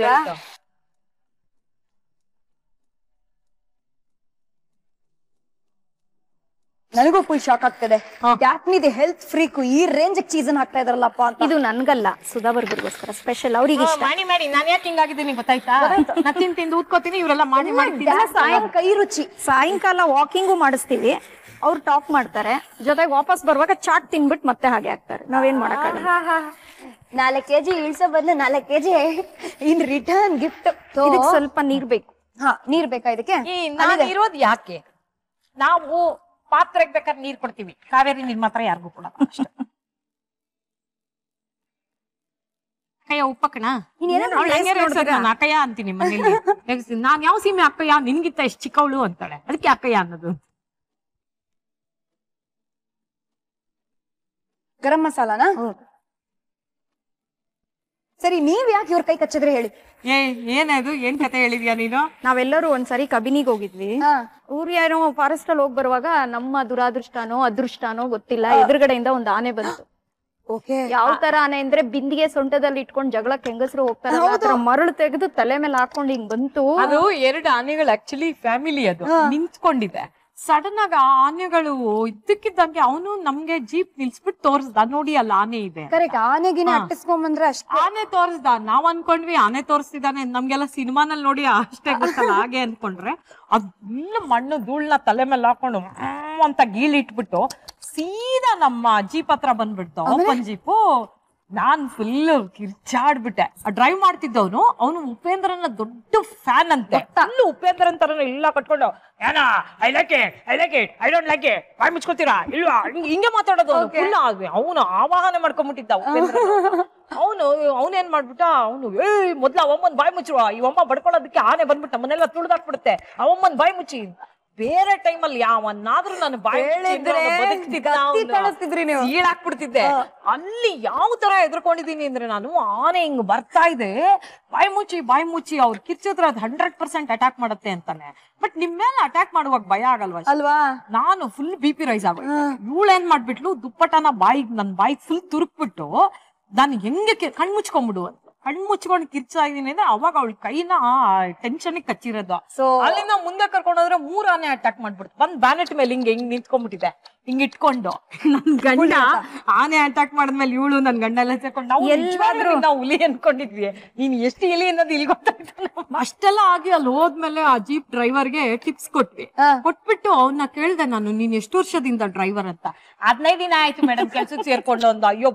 ನನಗೂ ಫುಲ್ ಶಾಕ್ ಆಗ್ತದೆ ಯಾಕೆ ಹೆಲ್ತ್ ಫ್ರೀಕ್ ಈ ರೇಂಜ್ ಚೀಸ್ ಹಾಕ್ತಾ ಇದ್ರಲ್ಲಪ್ಪ ಅಂತ ಇದು ನನ್ಗಲ್ಲ ಸುಧಾ ಬರ್ಬರ್ಗೋಸ್ಕರ ಸ್ಪೆಷಲ್ ಅವ್ರಿಗೆ ಇಷ್ಟ ಮಾಡಿ ಮಾಡಿ ನಾನು ಕೈ ರುಚಿ ಸಾಯಂಕಾಲ ವಾಕಿಂಗು ಮಾಡಿಸ್ತೀವಿ ಅವ್ರು ಟಾಕ್ ಮಾಡ್ತಾರೆ ಜೊತೆಗೆ ವಾಪಸ್ ಬರುವಾಗ ಚಾಟ್ ತಿನ್ಬಿಟ್ಟು ಮತ್ತೆ ಹಾಗೆ ಆಗ್ತಾರೆ ನಾವೇನ್ ಹಾ ನಾಲ್ಕು ಕೆಜಿ ಇಳ್ಸೋ ಬದಲು ನಾಲ್ಕು ಕೆಜಿ ಇನ್ ರಿಟರ್ನ್ ಗಿಫ್ಟ್ ಸ್ವಲ್ಪ ನೀರ್ ಬೇಕು ಹಾ ನೀರ್ ಬೇಕಾ ಇದಕ್ಕೆ ನಾನು ಯಾಕೆ ನಾವು ಪಾತ್ರೆಗೆ ಬೇಕಾದ್ರೆ ನೀರ್ ಕೊಡ್ತೀವಿ ಕಾವೇರಿ ನೀರ್ ಮಾತ್ರ ಯಾರಿಗೂ ಕೂಡ ಅಕ್ಕಯ್ಯ ಉಪ್ಪಕ್ಕಣ ಅಕ್ಕಯ್ಯ ಅಂತೀನಿ ಮನೆಯಲ್ಲಿ ನಾನ್ ಯಾವ ಸೀಮೆ ಅಕ್ಕಯ್ಯ ನಿನ್ಗಿತ್ತ ಎಷ್ಟ್ ಚಿಕ್ಕವಳು ಅಂತಾಳೆ ಅದಕ್ಕೆ ಅಕ್ಕಯ್ಯ ಅನ್ನೋದು ಗರಂ ಮಸಾಲಾನಾ ಸರಿ ನೀವ್ ಯಾಕೆ ಇವ್ರ ಕೈ ಕಚ್ಚಿದ್ರೆ ಹೇಳಿ ಏ ಏನದು ಏನ್ ಕತೆ ಹೇಳಿದ್ಯಾ ನೀನು ನಾವೆಲ್ಲರೂ ಒಂದ್ಸರಿ ಕಬಿನಿಗೆ ಹೋಗಿದ್ವಿ ಊರ್ ಯಾರೋ ಫಾರೆಸ್ಟ್ ಅಲ್ಲಿ ಹೋಗಿ ಬರುವಾಗ ನಮ್ಮ ದುರಾದೃಷ್ಟಾನೋ ಅದೃಷ್ಟಾನೋ ಗೊತ್ತಿಲ್ಲ ಎದುರುಗಡೆಯಿಂದ ಒಂದ್ ಆನೆ ಬಂತು ಯಾವ ತರ ಆನೆ ಅಂದ್ರೆ ಬಿಂದಿಗೆ ಸೊಂಟದಲ್ಲಿ ಇಟ್ಕೊಂಡು ಜಗಳಕ್ಕೆ ಹೆಂಗಸರು ಹೋಗ್ತಾರೆ ಮರಳು ತೆಗೆದು ತಲೆ ಮೇಲೆ ಹಾಕೊಂಡು ಹಿಂಗ್ ಬಂತು ಅದು ಎರಡು ಆನೆಗಳು ಆಕ್ಚುಲಿ ಫ್ಯಾಮಿಲಿ ಅದು ನಿಂತ್ಕೊಂಡಿದೆ ಸಡನ್ ಆಗ ಆ ಆನೆಗಳು ಇದ್ದಕ್ಕಿದ್ದಂಗೆ ಅವನು ನಮ್ಗೆ ಜೀಪ್ ನಿಲ್ಸ್ಬಿಟ್ಟು ತೋರಿಸ್ದ ನೋಡಿ ಅಲ್ಲ ಆನೆ ಇದೆ ಆನೆಗಿನ ಅಟ್ಟಿಸ್ಕೊಂಬಂದ್ರೆ ಅಷ್ಟು ಆನೆ ತೋರಿಸ್ದ ನಾವ್ ಅನ್ಕೊಂಡ್ವಿ ಆನೆ ತೋರಿಸ್ತಿದ್ದಾನೆ ನಮ್ಗೆಲ್ಲ ಸಿನಿಮಾನಲ್ಲಿ ನೋಡಿ ಅಷ್ಟೇ ಗೊತ್ತಲ್ಲ ಹಾಗೆ ಅನ್ಕೊಂಡ್ರೆ ಅದನ್ನ ಮಣ್ಣು ಧೂಳ್ನ ತಲೆ ಮೇಲೆ ಹಾಕೊಂಡು ಅಂತ ಗೀಲಿ ಇಟ್ಬಿಟ್ಟು ಸೀದಾ ನಮ್ಮ ಜೀಪ್ ಹತ್ರ ಬಂದ್ಬಿಡ್ತು ಓಪನ್ ಜೀಪು ನಾನು ಫುಲ್ ಕಿರ್ಚಾಡ್ಬಿಟ್ಟೆ ಆ ಡ್ರೈವ್ ಮಾಡ್ತಿದ್ದವನು ಅವನು ಉಪೇಂದ್ರನ ದೊಡ್ಡ ಫ್ಯಾನ್ ಅಂತೆ ಫುಲ್ ಉಪೇಂದ್ರ ಎಲ್ಲ ಕಟ್ಕೊಂಡು ಏನಾ I like it I like it I don't like it ಬಾಯ್ ಮುಚ್ಕೋತೀರಾ ಇಲ್ವಾ ಹಿಂಗೆ ಮಾತಾಡೋದು ಫುಲ್ ಅವನು ಆವಾಹನೆ ಮಾಡ್ಕೊಂಡ್ಬಿಟ್ಟಿದ್ದ ಅವನು ಅವನೇನ್ ಮಾಡ್ಬಿಟ್ಟ ಅವನು ಏಯ್ ಮೊದ್ಲ ಅವಮ್ಮನ್ ಬಾಯಿ ಮುಚ್ಚುವ ಈ ಒಮ್ಮ ಬಡ್ಕೊಳ್ಳೋದಕ್ಕೆ ಆನೆ ಬಂದ್ಬಿಟ್ಟ ಮನೆಲ್ಲ ತುಳಿದಾಕ್ಬಿಡುತ್ತೆ ಅವಮ್ಮನ್ ಬಾಯಿ ಮುಚ್ಚಿ ಬೇರೆ ಟೈಮಲ್ಲಿ ಯಾವನ್ನಾದ್ರೂ ನಾನು ಬದುಕ್ತಿದ್ದೆ ಅಲ್ಲಿ ಯಾವ ತರ ಎದ್ರಕೊಂಡಿದೀನಿ ಅಂದ್ರೆ ನಾನು ಆನೆ ಹಿಂಗ್ ಬರ್ತಾ ಇದೆ ಬಾಯಿ ಮುಚ್ಚಿ ಬಾಯಿ ಮುಚ್ಚಿ ಅವ್ರು ಕಿರ್ಚಿದ್ರೆ ಅದ್ ಹಂಡ್ರೆಡ್ ಪರ್ಸೆಂಟ್ ಅಟ್ಯಾಕ್ ಮಾಡುತ್ತೆ ಅಂತಾನೆ ಬಟ್ ನಿಮ್ ಮೇಲೆ ಅಟ್ಯಾಕ್ ಮಾಡುವಾಗ ಭಯ ಆಗಲ್ವಾ ಅಲ್ವಾ ನಾನು ಫುಲ್ ಬಿ ಪಿ ರೈಸ್ ಆಗ ಇವಳು ಏನ್ ಮಾಡ್ಬಿಟ್ಲು ದುಪ್ಪಟನ ಬಾಯಿಗ್ ನನ್ ಬಾಯಿಗ್ ಫುಲ್ ಬಿಟ್ಟು ನಾನು ಹೆಂಗೆ ಕಣ್ ಅಂತ ಕಣ್ ಮುಚ್ಕೊಂಡು ಕಿರ್ಚಾ ಇದೀನಿ ಅಂದ್ರೆ ಅವಾಗ ಅವಳ ಕೈನ ಆ ಟೆನ್ಷನ್ ಕಚ್ಚಿರೋದು ಸೊ ಅಲ್ಲಿಂದ ಮುಂದೆ ಕರ್ಕೊಂಡು ಹೋದ್ರೆ ಮೂರ್ ಆನೆ ಅಟ್ಯಾಕ್ ಮಾಡ್ಬಿಡ್ತು ಒಂದ್ ಬ್ಯಾನೆಟ್ ಮೇಲೆ ಹಿಂಗ್ ಹಿಂಗ್ ನಿಂತ್ಕೊಂಡ್ಬಿಟ್ಟಿದೆ ಹಿಂಗ್ ಇಟ್ಕೊಂಡು ನನ್ ಗಂಡ ಆನೆ ಅಟ್ಯಾಕ್ ಮಾಡಿದ್ಮೇಲೆ ಇವಳು ನನ್ ಗಂಡ ಎಲ್ಲ ಸೇರ್ಕೊಂಡು ನಾವು ಹುಲಿ ಅನ್ಕೊಂಡಿದ್ವಿ ನೀನ್ ಎಷ್ಟು ಇಲಿ ಅನ್ನೋದು ಇಲ್ಲಿ ಗೊತ್ತಾಯ್ತು ಅಷ್ಟೆಲ್ಲ ಆಗಿ ಅಲ್ಲಿ ಹೋದ್ಮೇಲೆ ಆ ಜೀಪ್ ಡ್ರೈವರ್ಗೆ ಟಿಪ್ಸ್ ಕೊಟ್ವಿ ಕೊಟ್ಬಿಟ್ಟು ಅವ್ನ ಕೇಳ್ದೆ ನಾನು ನೀನ್ ಎಷ್ಟು ವರ್ಷದಿಂದ ಡ್ರೈವರ್ ಅಂತ ಹದಿನೈದು ದಿನ ಆಯ್ತು ಮೇಡಮ್ ಕೆಲ್ಸಕ್ಕೆ ಸೇರ್ಕೊಂಡು ಒಂದು ಅಯ್ಯೋ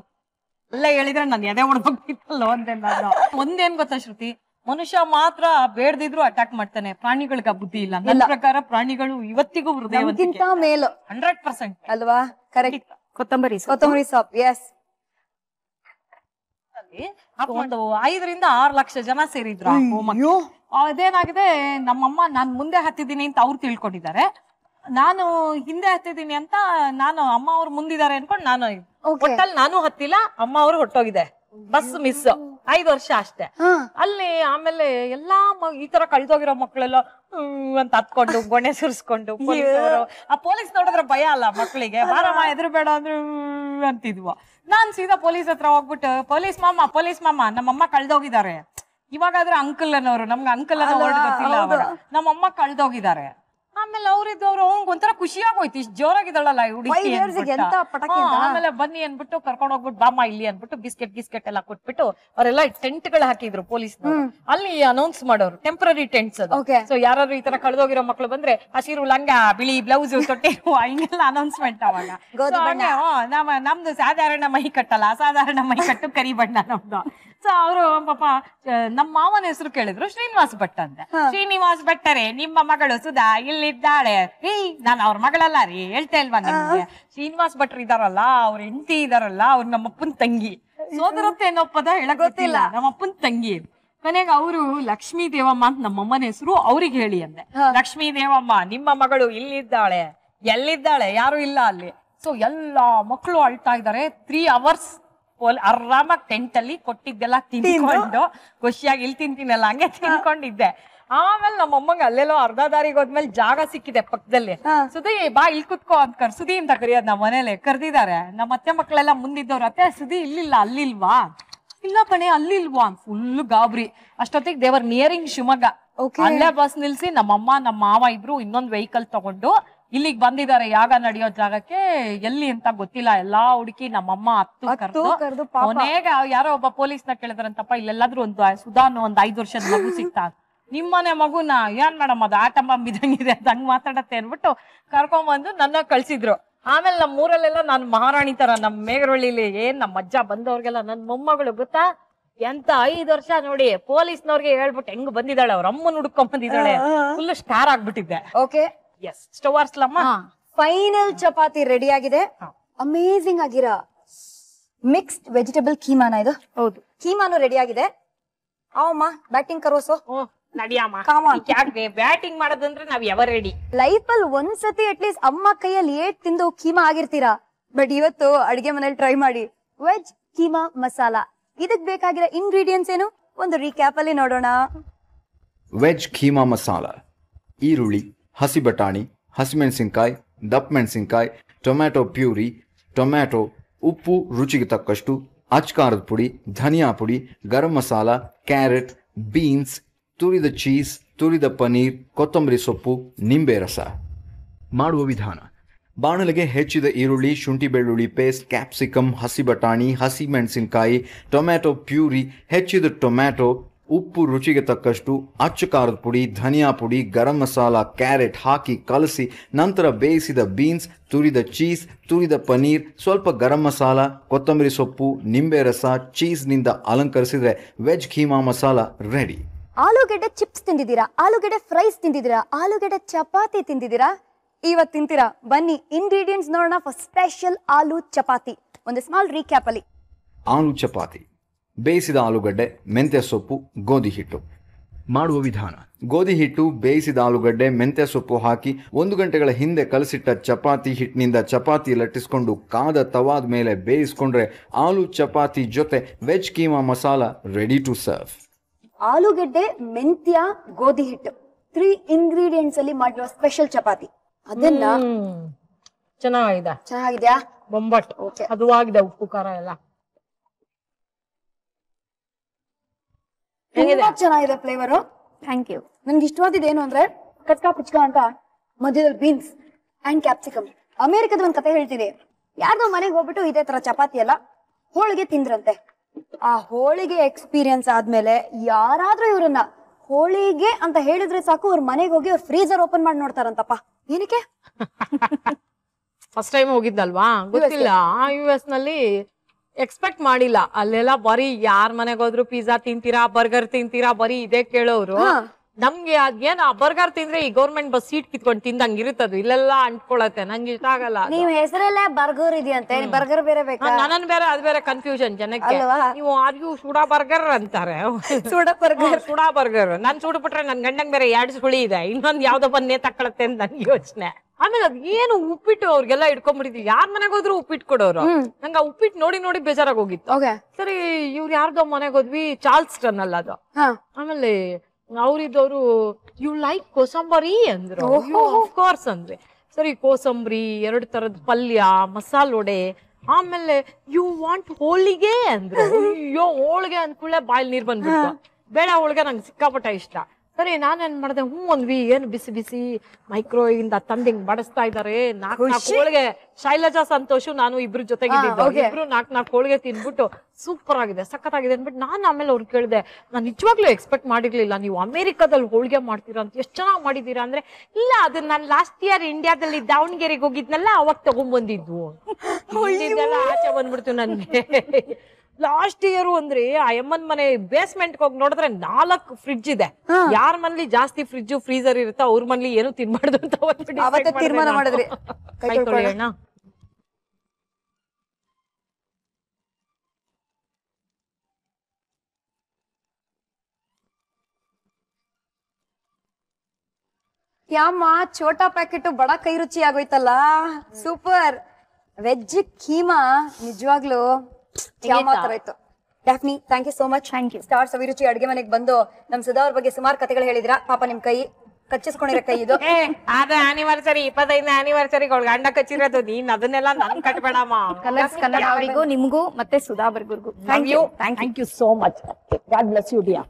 ಎಲ್ಲ ಹೇಳಿದ್ರೆ ನಾನು ಎದೆ ಹೊಡ್ಬೇಕಿತ್ತಲ್ಲ ಅಂತ ನಾನು ಒಂದೇನ್ ಗೊತ್ತಾ ಶ್ರುತಿ ಮನುಷ್ಯ ಮಾತ್ರ ಬೇಡದಿದ್ರು ಅಟ್ಯಾಕ್ ಮಾಡ್ತಾನೆ ಪ್ರಾಣಿಗಳಿಗ ಬುದ್ಧಿ ಇಲ್ಲ ನನ್ನ ಪ್ರಕಾರ ಪ್ರಾಣಿಗಳು ಇವತ್ತಿಗೂ ಹೃದಯ ಮೇಲು ಹಂಡ್ರೆಡ್ ಪರ್ಸೆಂಟ್ ಅಲ್ವಾ ಕರೆಕ್ಟ್ ಕೊತ್ತಂಬರಿ ಕೊತ್ತಂಬರಿ ಸಾಪ್ ಎಸ್ ಒಂದು ಐದರಿಂದ ಆರ್ ಲಕ್ಷ ಜನ ಸೇರಿದ್ರು ಅದೇನಾಗಿದೆ ನಮ್ಮಮ್ಮ ನಾನ್ ಮುಂದೆ ಹತ್ತಿದ್ದೀನಿ ಅಂತ ಅವ್ರು ತಿಳ್ಕೊಂಡಿದ್ದಾರೆ ನಾನು ಹಿಂದೆ ಹತ್ತಿದ್ದೀನಿ ಅಂತ ನಾನು ಅಮ್ಮ ಅವ್ರು ಮುಂದಿದ್ದಾರೆ ಅನ್ಕೊಂಡು ನಾನು ಒಟ್ಟಲ್ಲಿ ನಾನು ಹತ್ತಿಲ್ಲ ಅಮ್ಮ ಅವರು ಹೊಟ್ಟೋಗಿದೆ ಬಸ್ ಮಿಸ್ ಐದ್ ವರ್ಷ ಅಷ್ಟೇ ಅಲ್ಲಿ ಆಮೇಲೆ ಎಲ್ಲಾ ಈ ತರ ಕಳ್ದೋಗಿರೋ ಮಕ್ಕಳೆಲ್ಲ ಅಂತ ಹತ್ಕೊಂಡು ಗೊಣೆ ಸುರಿಸ್ಕೊಂಡು ಆ ಪೊಲೀಸ್ ನೋಡಿದ್ರೆ ಭಯ ಅಲ್ಲ ಮಕ್ಕಳಿಗೆ ಬಾರಮ್ಮ ಎದುರು ಬೇಡ ಅಂದ್ರೆ ಅಂತಿದ್ವು ನಾನ್ ಸೀದಾ ಪೊಲೀಸ್ ಹತ್ರ ಹೋಗ್ಬಿಟ್ಟು ಪೊಲೀಸ್ ಮಾಮ ಪೊಲೀಸ್ ಮಾಮ ನಮ್ಮಅಮ್ಮ ಕಳ್ದೋಗಿದ್ದಾರೆ ಇವಾಗಾದ್ರೆ ಅಂಕಲ್ ಅನ್ನೋರು ನಮ್ಗೆ ಅಂಕಲ್ ಅನ್ನೋ ಗೊತ್ತಿಲ್ಲ ನಮ್ಮಅಮ್ಮ ಕಳ್ದೋಗಿದ್ದಾರೆ ಆಮೇಲೆ ಅವ್ರಿದ್ದು ಅವ್ರು ಅವ್ನಿಗೆ ಒಂಥರ ಖುಷಿಯಾಗೋಯ್ತು ಇಷ್ಟು ಜೋರಾಗಿದ್ದಾಳಲ್ಲ ಹುಡುಗಿ ಆಮೇಲೆ ಬನ್ನಿ ಅನ್ಬಿಟ್ಟು ಕರ್ಕೊಂಡು ಹೋಗ್ಬಿಟ್ಟು ಬಾಮ ಇಲ್ಲಿ ಅನ್ಬಿಟ್ಟು ಬಿಸ್ಕೆಟ್ ಬಿಸ್ಕೆಟ್ ಎಲ್ಲ ಕೊಟ್ಬಿಟ್ಟು ಅವರೆಲ್ಲ ಟೆಂಟ್ ಗಳು ಹಾಕಿದ್ರು ಪೊಲೀಸ್ ಅಲ್ಲಿ ಅನೌನ್ಸ್ ಮಾಡೋರು ಟೆಂಪರರಿ ಟೆಂಟ್ಸ್ ಅದು ಸೊ ಯಾರು ಈ ತರ ಕಳೆದೋಗಿರೋ ಮಕ್ಳು ಬಂದ್ರೆ ಹಸಿರು ಲಂಗ ಬಿಳಿ ಬ್ಲೌಸ್ ತೊಟ್ಟೆ ಹಿಂಗೆಲ್ಲ ಅನೌನ್ಸ್ಮೆಂಟ್ ಅವಾಗ ನಮ್ಮ ನಮ್ದು ಸಾಧಾರಣ ಮೈ ಕಟ್ಟಲ್ಲ ಅಸಾಧಾರಣ ಮೈ ಕಟ್ಟು ಕರಿ ಬಣ್ಣ ನಮ್ದು ಸೊ ಅವರು ಪಾಪ ನಮ್ಮ ಮಾವನ ಹೆಸರು ಕೇಳಿದ್ರು ಶ್ರೀನಿವಾಸ್ ಭಟ್ ಅಂತ ಶ್ರೀನಿವಾಸ್ ಭಟ್ಟರೆ ನಿಮ್ಮ ಮಗಳು ಸುಧಾ ಇಲ್ಲಿ ಇದ್ದಾಳೆ ಏಯ್ ನಾನು ಅವ್ರ ಮಗಳಲ್ಲ ರೀ ಹೇಳ್ತಾ ಇಲ್ವಾ ನಿಮ್ಗೆ ಶ್ರೀನಿವಾಸ್ ಭಟ್ರು ಇದಾರಲ್ಲ ಅವ್ರ ಹೆಂಡತಿ ಇದಾರಲ್ಲ ಅವ್ರ ನಮ್ಮಪ್ಪನ ತಂಗಿ ಸೋದರತ್ತೆ ಅನ್ನೋ ಪದ ಗೊತ್ತಿಲ್ಲ ನಮ್ಮಪ್ಪನ ತಂಗಿ ಕೊನೆಗೆ ಅವರು ಲಕ್ಷ್ಮೀ ದೇವಮ್ಮ ಅಂತ ನಮ್ಮಮ್ಮನ ಹೆಸರು ಅವ್ರಿಗೆ ಹೇಳಿ ಅಂದೆ ಲಕ್ಷ್ಮೀ ದೇವಮ್ಮ ನಿಮ್ಮ ಮಗಳು ಇಲ್ಲಿದ್ದಾಳೆ ಎಲ್ಲಿದ್ದಾಳೆ ಯಾರು ಇಲ್ಲ ಅಲ್ಲಿ ಸೊ ಎಲ್ಲಾ ಮಕ್ಕಳು ಅಳ್ತಾ ಇದ್ದಾರೆ ತ್ರೀ ಅವರ್ಸ್ ಆರಾಮಾಗಿ ಟೆಂಟ್ ಅಲ್ಲಿ ಕೊಟ್ಟಿದ್ದೆಲ್ಲ ತಿನ್ಕೊಂಡು ಖುಷಿಯಾಗಿ ಇಲ್ಲಿ ತಿಂತೀನಲ್ಲ ಹಂಗೆ ತಿನ್ಕೊಂಡಿದ್ದೆ ಆಮೇಲೆ ನಮ್ಮ ಅಮ್ಮಂಗೆ ಅಲ್ಲೆಲ್ಲೋ ಅರ್ಧ ದಾರಿಗೆ ಹೋದ್ಮೇಲೆ ಜಾಗ ಸಿಕ್ಕಿದೆ ಪಕ್ಕದಲ್ಲಿ ಸುದಿ ಬಾ ಇಲ್ಲಿ ಕುತ್ಕೋ ಅಂತ ಕರ್ ಸುದಿ ಅಂತ ಕರಿಯೋದ್ ನಮ್ಮ ಮನೇಲಿ ಕರೆದಿದ್ದಾರೆ ನಮ್ಮ ಅತ್ತೆ ಮಕ್ಕಳೆಲ್ಲ ಮುಂದಿದ್ದವ್ರು ಅತ್ತೆ ಸುದಿ ಇಲ್ಲಿಲ್ಲ ಅಲ್ಲಿಲ್ವಾ ಇಲ್ಲ ಪಣೆ ಅಲ್ಲಿಲ್ವಾ ಫುಲ್ ಗಾಬ್ರಿ ಅಷ್ಟೊತ್ತಿಗೆ ದೇವರ್ ನಿಯರಿಂಗ್ ಶಿವಮೊಗ್ಗ ಅಲ್ಲೇ ಬಸ್ ನಿಲ್ಸಿ ನಮ್ಮಮ್ಮ ನಮ್ಮ ಮಾವ ಇಬ್ರು ಇನ್ನೊಂದ್ ವೆಹಿಕಲ್ ತಗೊಂಡು ಇಲ್ಲಿಗ್ ಬಂದಿದ್ದಾರೆ ಯಾಗ ನಡೆಯೋ ಜಾಗಕ್ಕೆ ಎಲ್ಲಿ ಅಂತ ಗೊತ್ತಿಲ್ಲ ಎಲ್ಲಾ ಹುಡುಕಿ ನಮ್ಮಮ್ಮ ಹತ್ತು ಕೊನೆಗೆ ಯಾರೋ ಒಬ್ಬ ಪೊಲೀಸ್ನ ಕೇಳಿದ್ರಂತಪ್ಪ ಇಲ್ಲೆಲ್ಲಾದ್ರೂ ಒಂದು ಸುಧಾನು ಒಂದ್ ಐದ್ ವರ್ಷದ ಮಗು ಸಿಗ್ತಾ ನಿಮ್ಮನೆ ಮಗುನ ಏನ್ ಮೇಡಮ್ ಅದು ಆಟ ಬಿದ್ದಂಗಿದೆ ಅದು ಹಂಗ್ ಮಾತಾಡತ್ತೆ ಅನ್ಬಿಟ್ಟು ಬಂದು ನನ್ನ ಕಳ್ಸಿದ್ರು ಆಮೇಲೆ ನಮ್ಮ ಊರಲ್ಲೆಲ್ಲ ನಾನು ಮಹಾರಾಣಿ ತರ ನಮ್ಮ ಮೇಗರಹಳ್ಳಿಲಿ ಏನ್ ನಮ್ಮ ಅಜ್ಜ ಬಂದವ್ರಿಗೆಲ್ಲ ನನ್ನ ಮೊಮ್ಮಗಳು ಗೊತ್ತಾ ಎಂತ ಐದು ವರ್ಷ ನೋಡಿ ಪೊಲೀಸ್ನವ್ರಿಗೆ ಹೇಳ್ಬಿಟ್ಟು ಹೆಂಗ್ ಬಂದಿದ್ದಾಳೆ ಅವ್ರ ಅಮ್ಮನ ಹುಡ್ಕೊಂಡ್ ಬಂದಿದ್ದಾಳೆ ಫುಲ್ ಸ್ಟಾರ್ ಆಗ್ಬಿಟ್ಟಿದ್ದೆ okay yes stove final chapati ready ಆಗಿದೆ ಅಮೇಸಿಂಗ್ ಆಗಿರ ಮಿಕ್ಸ್ಡ್ ವೆಜಿಟೇಬಲ್ ಕೀಮಾನ ಇದು ಹೌದು ಕೀಮಾನು ರೆಡಿ ಆಗಿದೆ ಅವಮ್ಮ ಬ್ಯಾಟಿಂಗ್ ಕರೋಸು ನಡಿಯಮ್ಮ ಬ್ಯಾಟಿಂಗ್ ಮಾಡೋದಂದ್ರೆ ನಾವ್ ಯಾವ ರೆಡಿ ಲೈಫ್ ಅಲ್ಲಿ ಒಂದ್ಸತಿ ಅಟ್ಲೀಸ್ಟ್ ಅಮ್ಮ ಕೈಯಲ್ಲಿ ಏಟ್ ತಿಂದು ಕೀಮಾ ಆಗಿರ್ತೀರಾ ಬಟ್ ಇವತ್ತು ಅಡಿಗೆ ಮನೇಲಿ ಟ್ರೈ ಮಾಡಿ ವೆಜ್ ಕೀಮಾ ಮಸಾಲಾ ಇದಕ್ ಬೇಕಾಗಿರೋ ಇಂಗ್ರೀಡಿಯೆಂಟ್ಸ್ ಏನು ಒಂದು ರೀಕ್ಯಾಪ್ ಅಲ್ಲಿ ನೋಡೋಣ ವೆಜ್ ಕೀಮಾ ಮಸಾಲ ಈರುಳ್ಳಿ ಹಸಿ ಬಟಾಣಿ ಹಸಿಮೆಣಸಿನ್ಕಾಯಿ ದಪ್ಪ ಮೆಣಸಿನ್ಕಾಯಿ ಟೊಮ್ಯಾಟೊ ಪ್ಯೂರಿ ಟೊಮ್ಯಾಟೊ ಉಪ್ಪು ರುಚಿಗೆ ತಕ್ಕಷ್ಟು ಅಚ್ಕಾರದ ಪುಡಿ ಧನಿಯಾ ಪುಡಿ ಗರಂ ಮಸಾಲ ಕ್ಯಾರೆಟ್ ಬೀನ್ಸ್ ತುರಿದ ಚೀಸ್ ತುರಿದ ಪನೀರ್ ಕೊತ್ತಂಬರಿ ಸೊಪ್ಪು ನಿಂಬೆ ರಸ ಮಾಡುವ ವಿಧಾನ ಬಾಣಲೆಗೆ ಹೆಚ್ಚಿದ ಈರುಳ್ಳಿ ಶುಂಠಿ ಬೆಳ್ಳುಳ್ಳಿ ಪೇಸ್ಟ್ ಕ್ಯಾಪ್ಸಿಕಮ್ ಹಸಿ ಬಟಾಣಿ ಹಸಿ ಮೆಣಸಿನಕಾಯಿ ಟೊಮ್ಯಾಟೊ ಪ್ಯೂರಿ ಹೆಚ್ಚಿದ ಟೊಮ್ಯಾಟೊ ಉಪ್ಪು ರುಚಿಗೆ ತಕ್ಕಷ್ಟು ಅಚ್ಚು ಖಾರದ ಪುಡಿ ಧನಿಯಾ ಪುಡಿ ಗರಂ ಮಸಾಲ ಕ್ಯಾರೆಟ್ ಹಾಕಿ ಕಲಸಿ ನಂತರ ಬೇಯಿಸಿದ ಬೀನ್ಸ್ ತುರಿದ ಚೀಸ್ ತುರಿದ ಪನ್ನೀರ್ ಸ್ವಲ್ಪ ಗರಂ ಮಸಾಲ ಕೊತ್ತಂಬರಿ ಸೊಪ್ಪು ನಿಂಬೆ ರಸ ಚೀಸ್ನಿಂದ ಅಲಂಕರಿಸಿದರೆ ವೆಜ್ ಖೀಮಾ ಮಸಾಲ ರೆಡಿ ಆಲೂಗೆಡ್ಡೆ ಚಿಪ್ಸ್ ತಿಂದಿದ್ದೀರಾ ಆಲೂಗೆಡ್ಡೆ ಫ್ರೈಸ್ ತಿಂದಿದ್ದೀರಾ ಆಲೂಗೆಡ್ಡೆ ಚಪಾತಿ ತಿಂದಿದ್ದೀರಾ ಇವತ್ತು ತಿಂತೀರಾ ಬನ್ನಿ ಇಂಗ್ರೀಡಿಯೆಂಟ್ಸ್ ನೋಡೋಣ ಫಾರ್ ಸ್ಪೆಷಲ್ ಆಲೂ ಚಪಾತಿ ಒಂದು ಸ್ಮಾಲ್ ರೀಕ್ಯಾಪ್ ಅಲ್ಲಿ ಆಲೂ ಚಪಾತಿ ಬೇಯಿಸಿದ ಆಲೂಗಡ್ಡೆ ಮೆಂತ್ಯ ಸೊಪ್ಪು ಗೋಧಿ ಹಿಟ್ಟು ಮಾಡುವ ವಿಧಾನ ಗೋಧಿ ಹಿಟ್ಟು ಬೇಯಿಸಿದ ಆಲೂಗಡ್ಡೆ ಮೆಂತ್ಯ ಸೊಪ್ಪು ಹಾಕಿ ಒಂದು ಗಂಟೆಗಳ ಹಿಂದೆ ಕಲಸಿಟ್ಟ ಚಪಾತಿ ಹಿಟ್ಟಿನಿಂದ ಚಪಾತಿ ಲಟ್ಟಿಸಿಕೊಂಡು ಕಾದ ತವಾದ ಮೇಲೆ ಬೇಯಿಸ್ಕೊಂಡ್ರೆ ಆಲೂ ಚಪಾತಿ ಜೊತೆ veg keema masala ready to serve ಆಲೂಗೆಡ್ಡೆ ಮೆಂತ್ಯ ಗೋಧಿ ಹಿಟ್ಟು ತ್ರೀ ಇಂಗ್ರೀಡಿಯೆಂಟ್ಸ್ ಅಲ್ಲಿ ಮಾಡಿರೋ ಸ್ಪೆಷಲ್ ಚಪಾತಿ ಅದನ್ನ ಚೆನ್ನಾಗಿದೆ ಚೆನ್ನಾಗಿದ್ಯಾ ಬೊಂಬಟ್ ಅದು ಆಗಿದೆ ಉಪ್ಪು ಖಾರ ಎಲ್ಲ ಚೆನ್ನಾಗಿದೆ ಫ್ಲೇವರ್ ಥ್ಯಾಂಕ್ ಯು ನನ್ಗೆ ಇಷ್ಟವಾದಿದ್ದು ಏನು ಅಂದ್ರೆ ಕಟ್ಕಾ ಪುಚ್ಕ ಅಂತ ಮಧ್ಯದಲ್ಲಿ ಬೀನ್ಸ್ ಅಂಡ್ ಕ್ಯಾಪ್ಸಿಕಮ್ ಅಮೆರಿಕದ ಒಂದ್ ಕತೆ ಹೇಳ್ತೀನಿ ಯಾರ್ದೋ ಮನೆಗೆ ಹೋಗ್ಬಿಟ್ಟು ಇದೇ ತರ ಚಪಾತಿ ಎಲ್ಲ ಹೋಳಿಗೆ ತಿಂದ್ರಂತೆ ಆ ಹೋಳಿಗೆ ಎಕ್ಸ್ಪೀರಿಯನ್ಸ್ ಆದ್ಮೇಲೆ ಯಾರಾದ್ರೂ ಇವ್ರನ್ನ ಹೋಳಿಗೆ ಅಂತ ಹೇಳಿದ್ರೆ ಸಾಕು ಅವ್ರ ಮನೆಗೆ ಹೋಗಿ ಅವ್ರ ಫ್ರೀಜರ್ ಓಪನ್ ಮಾಡಿ ನೋಡ್ತಾರಂತಪ್ಪ ಏನಕ್ಕೆ ಫಸ್ಟ್ ಟೈಮ್ ಹೋಗಿದ್ದಲ್ವಾ ಗೊತ್ತಿಲ್ಲ ಯು ಎಸ್ ನಲ್ಲಿ ಎಕ್ಸ್ಪೆಕ್ಟ್ ಮಾಡಿಲ್ಲ ಅಲ್ಲೆಲ್ಲ ಬರೀ ಯಾರ್ ಮನೆಗೆ ಹೋದ್ರು ಪಿಜ್ಜಾ ತಿಂತೀರಾ ಬರ್ಗರ್ ತಿಂತೀರಾ ಬರೀ ಇದೇ ಕೇಳೋರು ನಮ್ಗೆ ಅದೇನು ಬರ್ಗರ್ ತಿಂದ್ರೆ ಈ ಗೌರ್ಮೆಂಟ್ ಬಸ್ ಸೀಟ್ ಕಿತ್ಕೊಂಡು ತಿಂದಂಗ್ ಇರುತ್ತದು ಇಲ್ಲೆಲ್ಲ ಅಂಟ್ಕೊಳತ್ತೆ ನಂಗೆ ಇಷ್ಟ ಆಗಲ್ಲ ನೀವ್ ಹೆಸರಲ್ಲೇ ಬರ್ಗರ್ ಇದೆಯಂತೆ ಬರ್ಗರ್ ಬೇರೆ ಬೇಕಾ ಬೇರೆ ಅದ್ ಬೇರೆ ಕನ್ಫ್ಯೂಷನ್ ಜನಕ್ಕೆ ನೀವು ಆರ್ಯು ಸುಡಾ ಬರ್ಗರ್ ಅಂತಾರೆ ಸುಡಾ ಬರ್ಗರ್ ಸುಡಾ ಬರ್ಗರ್ ನಾನ್ ಸುಡ್ಬಿಟ್ರೆ ನನ್ ಗಂಡಂಗ್ ಬೇರೆ ಎರಡ್ ಸುಳಿ ಇದೆ ಇನ್ನೊಂದ್ ಯಾವ್ದೋ ಬನ್ನೇ ತಕ್ಕೊಳತ್ತೆ ಅಂತ ನನ್ ಯೋಚನೆ ಆಮೇಲೆ ಅದ್ ಏನು ಉಪ್ಪಿಟ್ಟು ಅವ್ರಿಗೆಲ್ಲ ಇಟ್ಕೊಂಡ್ಬಿಟ್ಟಿದ್ವಿ ಯಾರ್ ಮನೆಗ್ ಹೋದ್ರು ಉಪ್ಪಿಟ್ಟು ಕೊಡೋರು ನಂಗ ಉಪ್ಪಿಟ್ಟು ನೋಡಿ ನೋಡಿ ಬೇಜಾರಾಗ್ ಹೋಗಿತ್ತು ಸರಿ ಇವ್ರು ಯಾರ್ದೋ ಮನೆಗ್ ಹೋದ್ವಿ ಚಾರ್ಲ್ಸ್ ಟನ್ ಅಲ್ಲ ಅದು ಆಮೇಲೆ ಅವ್ರಿದ್ದವರು ಯು ಲೈಕ್ ಕೋಸಂಬರಿ ಅಂದ್ರು ಕೋರ್ಸ್ ಅಂದ್ರೆ ಸರಿ ಕೋಸಂಬರಿ ಎರಡು ತರದ ಪಲ್ಯ ಮಸಾಲ ಆಮೇಲೆ ಯು ವಾಂಟ್ ಹೋಳಿಗೆ ಅಂದ್ರು ಅಯ್ಯೋ ಹೋಳಿಗೆ ಅಂದ್ಕೂಳೆ ಬಾಯಲ್ಲಿ ನೀರ್ ಬಂದ್ಬಿಟ್ಟು ಬೇಡ ಹೋಳಿಗೆ ನಂಗೆ ಸಿಕ್ಕಾಪಟ್ಟ ಇಷ್ಟ ಸರಿ ನಾನು ಏನ್ ಮಾಡಿದೆ ಹ್ಞೂ ವಿ ಏನು ಬಿಸಿ ಬಿಸಿ ಮೈಕ್ರೋ ಇಂದ ತಂದಿಂಗ್ ಬಡಿಸ್ತಾ ಇದಾರೆ ನಾಲ್ಕು ನಾಲ್ಕು ಹೋಳಿಗೆ ಶೈಲಜಾ ಸಂತೋಷ ನಾನು ಇಬ್ರು ಜೊತೆಗೆ ಇಬ್ರು ನಾಲ್ಕು ನಾಲ್ಕು ಹೋಳಿಗೆ ತಿನ್ಬಿಟ್ಟು ಸೂಪರ್ ಆಗಿದೆ ಸಖತ್ ಆಗಿದೆ ಅಂದ್ಬಿಟ್ಟು ನಾನು ಆಮೇಲೆ ಅವ್ರು ಕೇಳಿದೆ ನಾನು ನಿಜವಾಗ್ಲೂ ಎಕ್ಸ್ಪೆಕ್ಟ್ ಮಾಡಿರ್ಲಿಲ್ಲ ನೀವು ಅಮೇರಿಕಾದಲ್ಲಿ ಹೋಳಿಗೆ ಮಾಡ್ತೀರಾ ಅಂತ ಎಷ್ಟು ಚೆನ್ನಾಗಿ ಮಾಡಿದೀರ ಅಂದ್ರೆ ಇಲ್ಲ ಅದನ್ನ ನಾನು ಲಾಸ್ಟ್ ಇಯರ್ ಇಂಡಿಯಾದಲ್ಲಿ ದಾವಣಗೆರೆಗೆ ಹೋಗಿದ್ನಲ್ಲ ಅವಾಗ ತಗೊಂಡ್ ಬಂದಿದ್ವು ಆಚೆ ಬಂದ್ಬಿಡ್ತು ನನ್ಗೆ ಲಾಸ್ಟ್ ಇಯರ್ ಅಂದ್ರೆ ಅಮ್ಮನ್ ಮನೆ ಬೇಸ್ಮೆಂಟ್ ಹೋಗಿ ನೋಡಿದ್ರೆ ನಾಲ್ಕು ಫ್ರಿಡ್ಜ್ ಇದೆ ಯಾರ ಮನೇಲಿ ಜಾಸ್ತಿ ಫ್ರಿಡ್ಜ್ ಫ್ರೀಸರ್ ಇರುತ್ತೆ ಅವ್ರ ಮನೇಲಿ ಏನು ತಿನ್ಬಾರ್ದು ಅಂತ ತೀರ್ಮಾನ ಮಾಡಿದ್ರಿ ಕೈ ಚೋಟಾ ಪ್ಯಾಕೆಟ್ ಬಡ ಕೈ ರುಚಿ ಆಗೋಯ್ತಲ್ಲ ಸೂಪರ್ ವೆಜ್ ಕೀಮಾ ನಿಜವಾಗ್ಲು Daphne thank you so much thank you star Saviruchi ಅಡುಗೆ ಮನೆಗೆ ಬಂದು ನಮ್ ಸುಧಾ ಅವ್ರ ಬಗ್ಗೆ ಸುಮಾರು ಕಥೆಗಳು ಹೇಳಿದ್ರ ಪಾಪ ನಿಮ್ ಕೈ ಕಚ್ಚಿಸ್ಕೊಂಡಿರೋ ಕೈ ಇದು ಅದ ಆನಿವರ್ಸರಿ ಇಪ್ಪತ್ತೈದನೇ ಆನಿವರ್ಸರಿ ಗಂಡ ಕಚ್ಚಿರೋದು ನೀನ್ ಅದನ್ನೆಲ್ಲ ನನ್ ಕಟ್ಬೇಡಮ್ಮ ಕಲರ್ಸ್ ಕನ್ನಡ ಅವರಿಗೂ ನಿಮ್ಗೂ ಮತ್ತೆ ಸುಧಾ ಬರ್ಗುರ್ಗೂ thank you thank you so much God bless you ಡಿಯಾ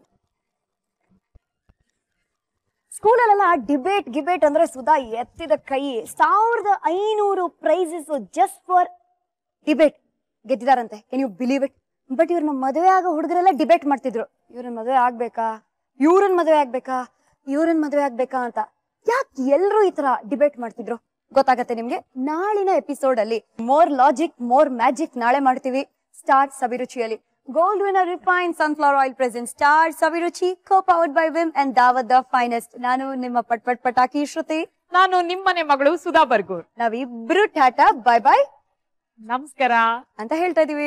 ಸ್ಕೂಲಲ್ಲೆಲ್ಲ ಡಿಬೇಟ್ ಗಿಬೇಟ್ ಅಂದ್ರೆ ಸುಧಾ ಎತ್ತಿದ ಕೈ ಸಾವಿರದ ಐನೂರು ಪ್ರೈಸಸ್ ಜಸ್ಟ್ ಫಾರ್ ಡಿಬೇಟ್ ಗೆದ್ದಿದಾರಂತೆ ಏನ್ ಯು ಬಿಲೀವ್ ಇಟ್ ಬಟ್ ಇವ್ರನ್ನ ಮದುವೆ ಆಗೋ ಹುಡುಗರೆಲ್ಲ ಡಿಬೇಟ್ ಮಾಡ್ತಿದ್ರು ಇವ್ರನ್ನ ಮದುವೆ ಆಗ್ಬೇಕಾ ಇವ್ರನ್ನ ಮದುವೆ ಆಗ್ಬೇಕಾ ಇವ್ರನ್ನ ಮದುವೆ ಆಗ್ಬೇಕಾ ಅಂತ ಯಾಕೆ ಎಲ್ರು ಈ ತರ ಡಿಬೇಟ್ ಮಾಡ್ತಿದ್ರು ಗೊತ್ತಾಗತ್ತೆ ನಿಮ್ಗೆ ನಾಳಿನ ಎಪಿಸೋಡ್ ಅಲ್ಲಿ ಮೋರ್ ಲಾಜಿಕ್ ಮೋರ್ ಮ್ಯಾಜಿಕ್ ನಾಳೆ ಮಾಡ್ತೀವಿ ಸ್ಟಾರ್ ಸವಿರುಚಿಯಲ್ಲಿ Gold winner refine sunflower oil present star Saviruchi co powered by Vim and Daawat the finest ನಾನು ನಿಮ್ಮ ಪಟ್ ಪಟ್ ಪಟಾಕಿ ಶ್ರುತಿ ನಾನು ನಿಮ್ಮನೆ ಮಗಳು ಸುಧಾ ಬರ್ಗೂರ್ ನಾವಿಬ್ರು ಟಾಟಾ ಬೈ ಬೈ ನಮಸ್ಕಾರ ಅಂತ ಹೇಳ್ತಾ ಇದೀವಿ